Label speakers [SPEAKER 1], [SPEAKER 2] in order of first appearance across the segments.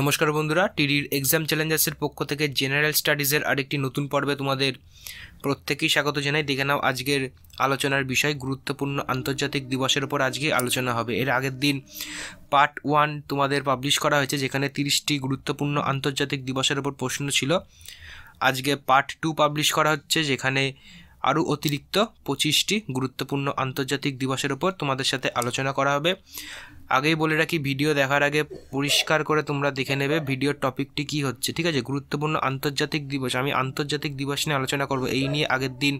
[SPEAKER 1] নমস্কার বন্ধুরা টিডির এক্সাম চ্যালেঞ্জার্সের পক্ষ থেকে জেনারেল স্টাডিজের আরেকটি নতুন পর্বে তোমাদের প্রত্যেকেই স্বাগত জানাই দেখে নাও আজকের আলোচনার বিষয় গুরুত্বপূর্ণ আন্তর্জাতিক দিবসের ওপর আজকে আলোচনা হবে এর আগের দিন পার্ট ওয়ান তোমাদের পাবলিশ করা হয়েছে যেখানে তিরিশটি গুরুত্বপূর্ণ আন্তর্জাতিক দিবসের ওপর প্রশ্ন ছিল আজকে পার্ট টু পাবলিশ করা হচ্ছে যেখানে আরও অতিরিক্ত পঁচিশটি গুরুত্বপূর্ণ আন্তর্জাতিক দিবসের ওপর তোমাদের সাথে আলোচনা করা হবে আগেই বলে রাখি ভিডিও দেখার আগে পরিষ্কার করে তোমরা দেখে নেবে ভিডিওর টপিকটি কি হচ্ছে ঠিক আছে গুরুত্বপূর্ণ আন্তর্জাতিক দিবস আমি আন্তর্জাতিক দিবস নিয়ে আলোচনা করব এই নিয়ে আগের দিন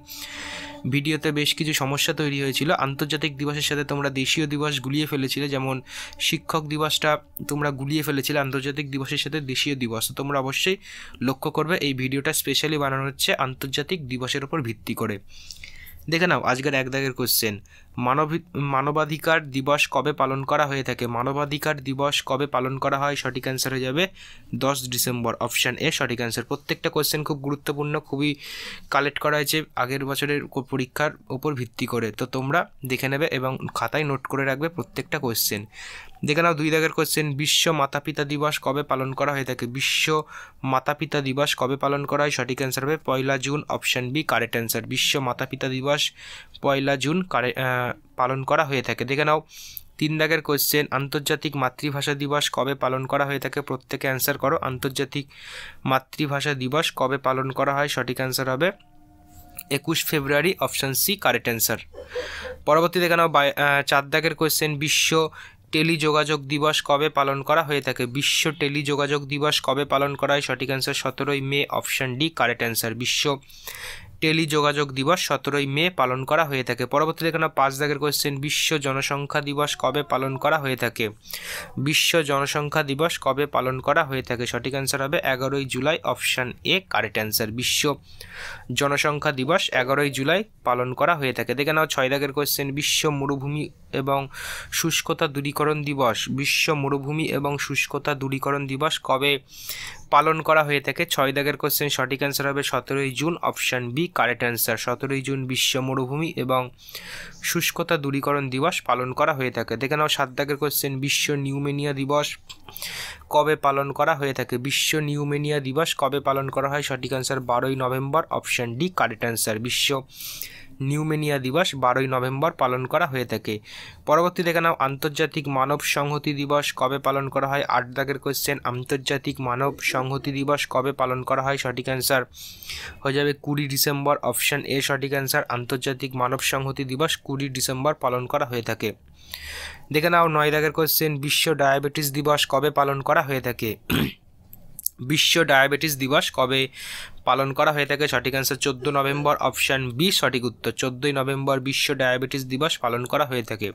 [SPEAKER 1] ভিডিওতে বেশ কিছু সমস্যা তৈরি হয়েছিল আন্তর্জাতিক দিবসের সাথে তোমরা দেশীয় দিবস গুলিয়ে ফেলেছিলে যেমন শিক্ষক দিবসটা তোমরা গুলিয়ে ফেলেছিলে আন্তর্জাতিক দিবসের সাথে দেশীয় দিবস তোমরা অবশ্যই লক্ষ্য করবে এই ভিডিওটা স্পেশালি বানানো হচ্ছে আন্তর্জাতিক দিবসের উপর ভিত্তি করে দেখে নাও আজকের এক দাগের কোশ্চেন মানব মানবাধিকার দিবস কবে পালন করা হয়ে থাকে মানবাধিকার দিবস কবে পালন করা হয় সঠিক অ্যান্সার হয়ে যাবে দশ ডিসেম্বর অপশান এ সঠিক অ্যান্সার প্রত্যেকটা কোয়েশ্চেন খুব গুরুত্বপূর্ণ খুবই কালেক্ট করা হয়েছে আগের বছরের পরীক্ষার ওপর ভিত্তি করে তো তোমরা দেখে নেবে এবং খাতায় নোট করে রাখবে প্রত্যেকটা কোয়েশ্চেন দেখে নাও দুই দাগের কোয়েশ্চেন বিশ্ব মাতা পিতা দিবস কবে পালন করা হয়ে থাকে বিশ্ব মাতা পিতা দিবস কবে পালন করা হয় সঠিক অ্যান্সার হবে পয়লা June option B correct answer বিশ্ব মাতা পিতা দিবস পয়লা জুন কারে পালন করা হয়ে থাকে দেখে নাও তিন দাগের কোশ্চেন আন্তর্জাতিক মাতৃভাষা দিবস কবে পালন করা হয়ে থাকে প্রত্যেকে অ্যান্সার করো আন্তর্জাতিক মাতৃভাষা দিবস কবে পালন করা হয় সঠিক অ্যান্সার হবে একুশ February option C correct answer পরবর্তী দেখে নাও চার দাগের কোশ্চেন বিশ্ব টেলিযোগাযোগ দিবস কবে পালন করা হয়ে থাকে বিশ্ব টেলিযোগাযোগ দিবস কবে পালন করা হয় সঠিক অ্যান্সার সতেরোই May option D correct answer বিশ্ব টেলিযোগাযোগ দিবস সতেরোই মে পালন করা হয়ে থাকে পরবর্তী এখানে পাঁচ দাগের কোয়েশ্চেন বিশ্ব জনসংখ্যা দিবস কবে পালন করা হয়ে থাকে বিশ্ব জনসংখ্যা দিবস কবে পালন করা হয়ে থাকে সঠিক অ্যান্সার হবে এগারোই July option A correct answer বিশ্ব জনসংখ্যা দিবস এগারোই জুলাই পালন করা হয়ে থাকে দেখে নাও ছয় দাগের কোয়েশ্চেন বিশ্ব মরুভূমি এবং শুষ্কতা দূরীকরণ দিবস বিশ্ব মরুভূমি এবং শুষ্কতা দূরীকরণ দিবস কবে পালন করা হয়ে থাকে ছয় দাগের কোশ্চেন সঠিক অ্যান্সার হবে সতেরোই June option B correct answer সতেরোই জুন বিশ্ব মরুভূমি এবং শুষ্কতা দূরীকরণ দিবস পালন করা হয়ে থাকে দেখে নাও সাত দাগের কোশ্চেন বিশ্ব নিউমেনিয়া দিবস কবে পালন করা হয়ে থাকে বিশ্ব নিউমেনিয়া দিবস কবে পালন করা হয় সঠিক অ্যান্সার বারোই November option D correct answer বিশ্ব নিউমেনিয়া দিবস বারোই নভেম্বর পালন করা হয়ে থাকে পরবর্তী দেখে নাও আন্তর্জাতিক মানব সংহতি দিবস কবে পালন করা হয় আট দাগের কোয়েশ্চেন আন্তর্জাতিক মানব সংহতি দিবস কবে পালন করা হয় সঠিক অ্যান্সার হয়ে যাবে কুড়ি ডিসেম্বর অপশান এ সঠিক অ্যান্সার আন্তর্জাতিক মানব সংহতি দিবস কুড়ি ডিসেম্বর পালন করা হয়ে থাকে দেখে নাও নয় দাগের কোয়েশ্চেন বিশ্ব ডায়াবেটিস দিবস কবে পালন করা হয়ে থাকে বিশ্ব ডায়াবেটিস দিবস কবে পালন করা হয়ে থাকে সঠিক অ্যান্সার চোদ্দ নভেম্বর অপশান বি সঠিক উত্তর চোদ্দোই নভেম্বর বিশ্ব ডায়াবেটিস দিবস পালন করা হয়ে থাকে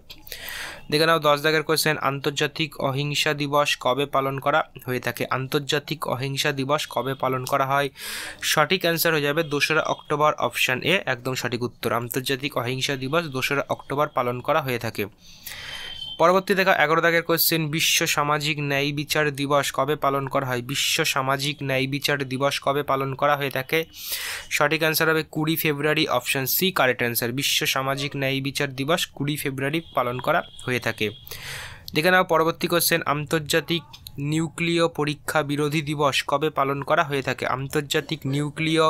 [SPEAKER 1] দেখে নাও দশ দাগের কোয়েশ্চেন আন্তর্জাতিক অহিংসা দিবস কবে পালন করা হয়ে থাকে আন্তর্জাতিক অহিংসা দিবস কবে পালন করা হয় সঠিক অ্যান্সার হয়ে যাবে দোসরা অক্টোবর অপশান এ একদম সঠিক উত্তর আন্তর্জাতিক অহিংসা দিবস দোসরা অক্টোবর পালন করা হয়ে থাকে পরবর্তী দেখা এগারো দাগের কোশ্চেন বিশ্ব সামাজিক ন্যায় বিচার দিবস কবে পালন করা হয় বিশ্ব সামাজিক ন্যায় বিচার দিবস কবে পালন করা হয়ে থাকে সঠিক অ্যান্সার হবে কুড়ি February option C correct answer বিশ্ব সামাজিক ন্যায় বিচার দিবস কুড়ি ফেব্রুয়ারি পালন করা হয়ে থাকে দেখে নাও পরবর্তী কোশ্চেন আন্তর্জাতিক নিউক্লিয় পরীক্ষা বিরোধী দিবস কবে পালন করা হয়ে থাকে আন্তর্জাতিক নিউক্লিয়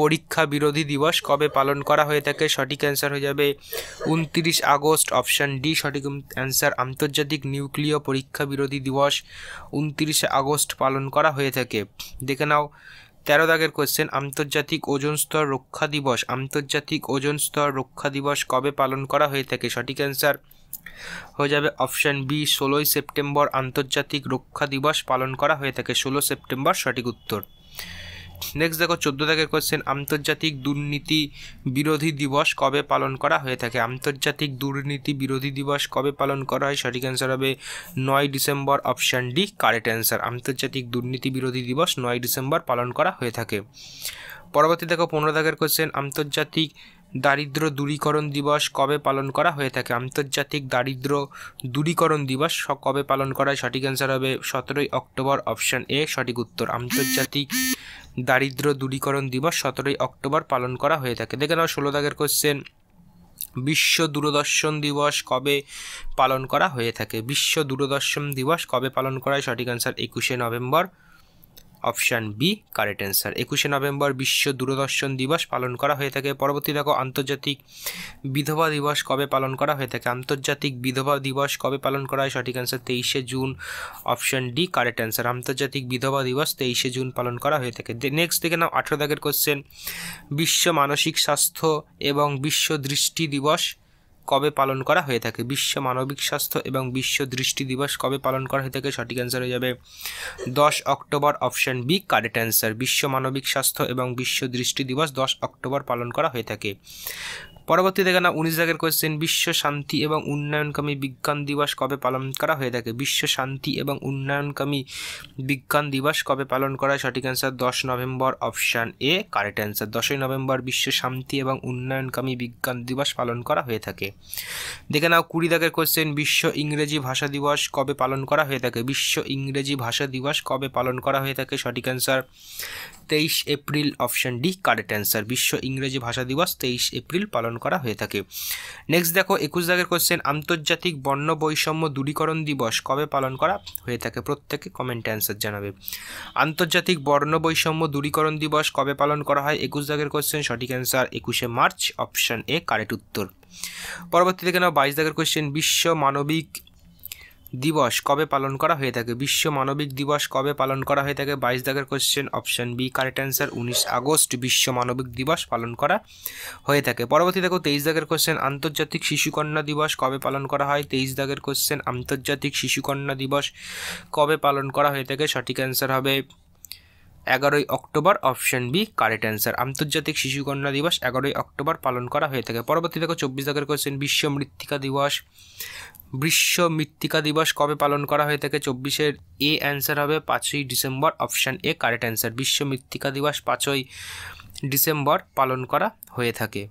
[SPEAKER 1] পরীক্ষা বিরোধী দিবস কবে পালন করা হয়ে থাকে সঠিক অ্যান্সার হয়ে যাবে উনত্রিশ আগস্ট অপশান ডি সঠিক অ্যান্সার আন্তর্জাতিক নিউক্লিয় পরীক্ষা বিরোধী দিবস উনত্রিশে আগস্ট পালন করা হয়ে থাকে দেখে নাও তেরো দাগের কোশ্চেন আন্তর্জাতিক ওজন স্তর রক্ষা দিবস আন্তর্জাতিক ওজন স্তর রক্ষা দিবস কবে পালন করা হয়ে থাকে সঠিক অ্যান্সার হয়ে যাবে অপশান বি ষোলোই সেপ্টেম্বর আন্তর্জাতিক রক্ষা দিবস পালন করা হয়ে থাকে ষোলো সেপ্টেম্বর সঠিক উত্তর নেক্সট দেখো চোদ্দো দাগের কোশ্চেন আন্তর্জাতিক দুর্নীতি বিরোধী দিবস কবে পালন করা হয়ে থাকে আন্তর্জাতিক দুর্নীতি বিরোধী দিবস কবে পালন করা হয় সঠিক অ্যান্সার হবে নয় December option D correct answer আন্তর্জাতিক দুর্নীতি বিরোধী দিবস নয় ডিসেম্বর পালন করা হয়ে থাকে পরবর্তী দেখো পনেরো দাগের কোশ্চেন আন্তর্জাতিক দারিদ্র দূরীকরণ দিবস কবে পালন করা হয়ে থাকে আন্তর্জাতিক দারিদ্র দূরীকরণ দিবস কবে পালন করা হয় সঠিক অ্যান্সার হবে সতেরোই অক্টোবর অপশান এ সঠিক উত্তর আন্তর্জাতিক দারিদ্র দূরীকরণ দিবস সতেরোই অক্টোবর পালন করা হয়ে থাকে দেখে নাও ষোলো দাগের কোশ্চেন বিশ্ব দূরদর্শন দিবস কবে পালন করা হয়ে থাকে বিশ্ব দূরদর্শন দিবস কবে পালন করা হয় সঠিক অ্যান্সার একুশে November option B correct answer একুশে নভেম্বর বিশ্ব দূরদর্শন দিবস পালন করা হয়ে থাকে পরবর্তী দেখো আন্তর্জাতিক বিধবা দিবস কবে পালন করা হয়ে থাকে আন্তর্জাতিক বিধবা দিবস কবে পালন করা হয় সঠিক অ্যান্সার তেইশে June option D correct answer আন্তর্জাতিক বিধবা দিবস তেইশে জুন পালন করা হয়ে থাকে নেক্সট দেখে নাও আঠেরো দাগের কোশ্চেন বিশ্ব মানসিক স্বাস্থ্য এবং বিশ্ব দৃষ্টি দিবস কবে পালন করা হয়ে থাকে বিশ্ব মানবিক স্বাস্থ্য এবং বিশ্ব দৃষ্টি দিবস কবে পালন করা হয়ে থাকে সঠিক অ্যান্সার হয়ে যাবে দশ October option B correct answer বিশ্ব মানবিক স্বাস্থ্য এবং বিশ্ব দৃষ্টি দিবস দশ অক্টোবর পালন করা হয়ে থাকে পরবর্তী দেখে না উনিশ জাগের কোয়েশ্চেন বিশ্ব শান্তি এবং উন্নয়নকামী বিজ্ঞান দিবস কবে পালন করা হয়ে থাকে বিশ্ব শান্তি এবং উন্নয়নকামী বিজ্ঞান দিবস কবে পালন করা সঠিক অ্যান্সার দশ November option A correct answer দশই নভেম্বর বিশ্ব শান্তি এবং উন্নয়নকামী বিজ্ঞান দিবস পালন করা হয়ে থাকে দেখে নাও কুড়ি দাগের কোয়েশ্চেন বিশ্ব ইংরেজি ভাষা দিবস কবে পালন করা হয়ে থাকে বিশ্ব ইংরেজি ভাষা দিবস কবে পালন করা হয়ে থাকে সঠিক অ্যান্সার তেইশ April option D correct answer বিশ্ব ইংরেজি ভাষা দিবস তেইশ এপ্রিল পালন করা হয়ে থাকে নেক্সট দেখো একুশ দাগের কোশ্চেন আন্তর্জাতিক বর্ণ বৈষম্য দূরীকরণ দিবস কবে পালন করা হয়ে থাকে প্রত্যেকে কমেন্ট অ্যান্সার জানাবে আন্তর্জাতিক বর্ণ বৈষম্য দূরীকরণ দিবস কবে পালন করা হয় একুশ দাগের কোশ্চেন সঠিক অ্যান্সার একুশে মার্চ অপশান এ কারেক্ট উত্তর পরবর্তী থেকে নাও বাইশ দাগের কোশ্চেন বিশ্ব মানবিক দিবস কবে পালন করা হয়ে থাকে বিশ্ব মানবিক দিবস কবে পালন করা হয়ে থাকে বাইশ দাগের question option B correct answer উনিশ আগস্ট বিশ্ব মানবিক দিবস পালন করা হয়ে থাকে পরবর্তী দেখো তেইশ দাগের কোশ্চেন আন্তর্জাতিক শিশুকন্যা দিবস কবে পালন করা হয় তেইশ দাগের কোশ্চেন আন্তর্জাতিক শিশুকন্যা দিবস কবে পালন করা হয়ে থাকে সঠিক অ্যান্সার হবে এগারোই October option B correct answer আন্তর্জাতিক শিশুকন্যা দিবস এগারোই অক্টোবর পালন করা হয়ে থাকে পরবর্তী দেখো চব্বিশ দাগের কোয়েশ্চেন বিশ্ব মৃত্তিকা দিবস বিশ্ব মৃত্তিকা দিবস কবে পালন করা হয়ে থাকে চব্বিশের এ অ্যান্সার হবে পাঁচই December option A correct answer বিশ্ব মৃত্তিকা দিবস পাঁচই ডিসেম্বর পালন করা হয়ে থাকে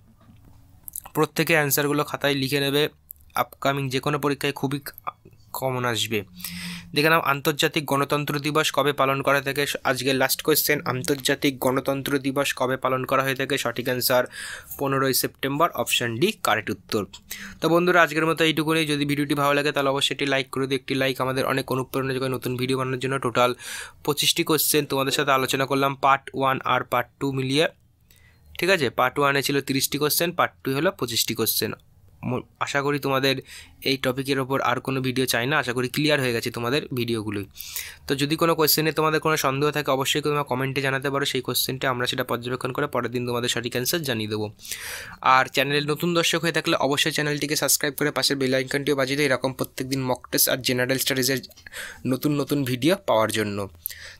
[SPEAKER 1] প্রত্যেকে অ্যান্সারগুলো খাতায় লিখে নেবে আপকামিং যে কোনো পরীক্ষায় খুবই কমন আসবে দেখে নাও আন্তর্জাতিক গণতন্ত্র দিবস কবে পালন করা থেকে আজকের লাস্ট কোয়েশ্চেন আন্তর্জাতিক গণতন্ত্র দিবস কবে পালন করা হয়ে থাকে সঠিক অ্যান্সার পনেরোই সেপ্টেম্বর অপশান ডি কারেক্ট উত্তর তো বন্ধুরা আজকের মতো এইটুকুনি যদি ভিডিওটি ভালো লাগে তাহলে অবশ্যই একটি লাইক করে দিই একটি লাইক আমাদের অনেক অনুপ্রেরণা যোগায় নতুন ভিডিও বানানোর জন্য টোটাল পঁচিশটি কোয়েশ্চেন তোমাদের সাথে আলোচনা করলাম পার্ট ওয়ান আর পার্ট টু মিলিয়ে ঠিক আছে পার্ট ওয়ানে ছিল তিরিশটি কোশ্চেন পার্ট টু হলো পঁচিশটি কোশ্চেন আশা করি তোমাদের এই টপিকের ওপর আর কোনো ভিডিও চাই না আশা করি ক্লিয়ার হয়ে গেছে তোমাদের ভিডিওগুলোই তো যদি কোনো কোয়েশ্চেনে তোমাদের কোনো সন্দেহ থাকে অবশ্যই তোমরা কমেন্টে জানাতে পারো সেই কোয়েশ্চেনটা আমরা সেটা পর্যবেক্ষণ করে পরের দিন তোমাদের সঠিক অ্যান্সার জানিয়ে দেবো আর চ্যানেলে নতুন দর্শক হয়ে থাকলে অবশ্যই চ্যানেলটিকে সাবস্ক্রাইব করে পাশের বেল আইকনটিও বাজিয়ে দেয় এরকম প্রত্যেকদিন মক টেস্ট আর জেনারেল স্টাডিজের নতুন নতুন ভিডিও পাওয়ার জন্য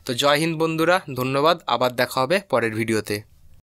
[SPEAKER 1] তো জয় হিন্দ বন্ধুরা ধন্যবাদ আবার দেখা হবে পরের ভিডিওতে